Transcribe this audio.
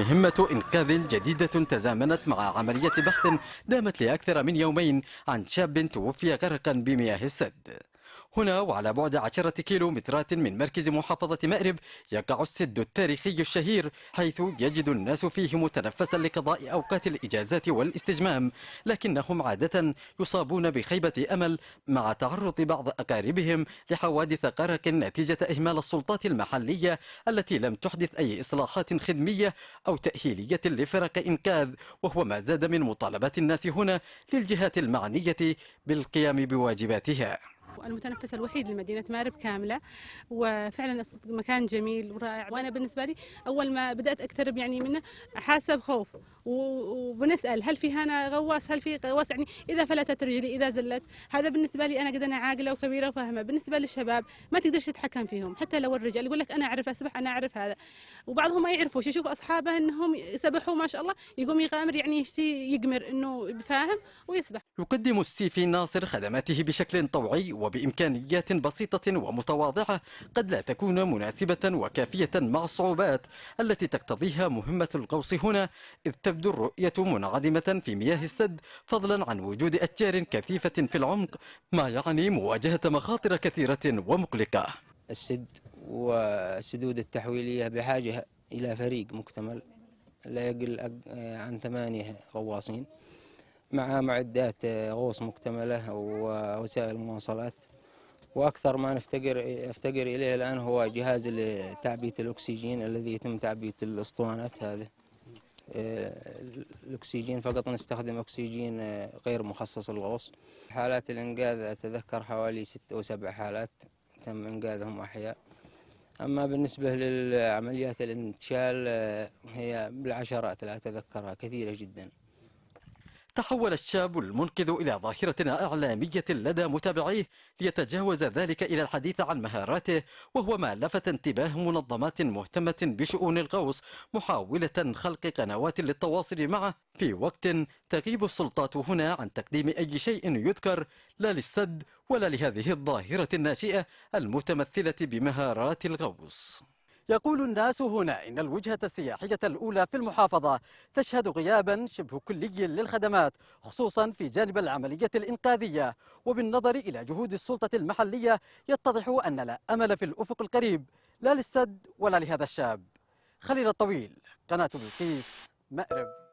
مهمة إنقاذ جديدة تزامنت مع عملية بحث دامت لأكثر من يومين عن شاب توفي غرقا بمياه السد هنا وعلى بعد عشرة كيلومترات من مركز محافظة مأرب يقع السد التاريخي الشهير حيث يجد الناس فيه متنفسا لقضاء أوقات الإجازات والاستجمام لكنهم عادة يصابون بخيبة أمل مع تعرض بعض أقاربهم لحوادث قرق نتيجة إهمال السلطات المحلية التي لم تحدث أي إصلاحات خدمية أو تأهيلية لفرق إنقاذ وهو ما زاد من مطالبات الناس هنا للجهات المعنية بالقيام بواجباتها المتنفس الوحيد لمدينة مأرب كاملة وفعلا مكان جميل ورائع وأنا بالنسبة لي أول ما بدأت أقترب يعني منه حاسة بخوف وبنسأل هل في هنا غواص هل في غواص يعني إذا فلتت رجلي إذا زلت هذا بالنسبة لي أنا قد أنا عاقلة وكبيرة وفاهمة بالنسبة للشباب ما تقدرش تتحكم فيهم حتى لو الرجال يقول لك أنا أعرف أسبح أنا أعرف هذا وبعضهم ما يعرفوش يشوف أصحابه أنهم سبحوا ما شاء الله يقوم يغامر يعني يقمر أنه فاهم ويسبح يقدم ستيفي ناصر خدماته بشكل طوعي وبإمكانيات بسيطة ومتواضعة قد لا تكون مناسبة وكافية مع الصعوبات التي تقتضيها مهمة الغوص هنا إذ تبدو الرؤية منعدمة في مياه السد فضلا عن وجود أشجار كثيفة في العمق ما يعني مواجهة مخاطر كثيرة ومقلقة السد والسدود التحويلية بحاجة إلى فريق مكتمل لا يقل عن ثمانية غواصين مع معدات غوص مكتملة ووسائل مواصلات وأكثر ما نفتقر أفتقر إليه الآن هو جهاز تعبئة الأكسجين الذي يتم تعبئة الأسطوانات هذه الأكسجين فقط نستخدم أكسجين غير مخصص للغوص حالات الإنقاذ أتذكر حوالي ست أو سبع حالات تم إنقاذهم أحياء أما بالنسبة للعمليات الانتشال هي بالعشرات لا أتذكرها كثيرة جداً تحول الشاب المنقذ إلى ظاهرة إعلامية لدى متابعيه ليتجاوز ذلك إلى الحديث عن مهاراته وهو ما لفت انتباه منظمات مهتمة بشؤون الغوص محاولة خلق قنوات للتواصل معه في وقت تغيب السلطات هنا عن تقديم أي شيء يذكر لا للسد ولا لهذه الظاهرة الناشئة المتمثلة بمهارات الغوص يقول الناس هنا إن الوجهة السياحية الأولى في المحافظة تشهد غيابا شبه كلي للخدمات خصوصا في جانب العملية الإنقاذية وبالنظر إلى جهود السلطة المحلية يتضح أن لا أمل في الأفق القريب لا للسد ولا لهذا الشاب خليل الطويل قناة بلقيس مأرب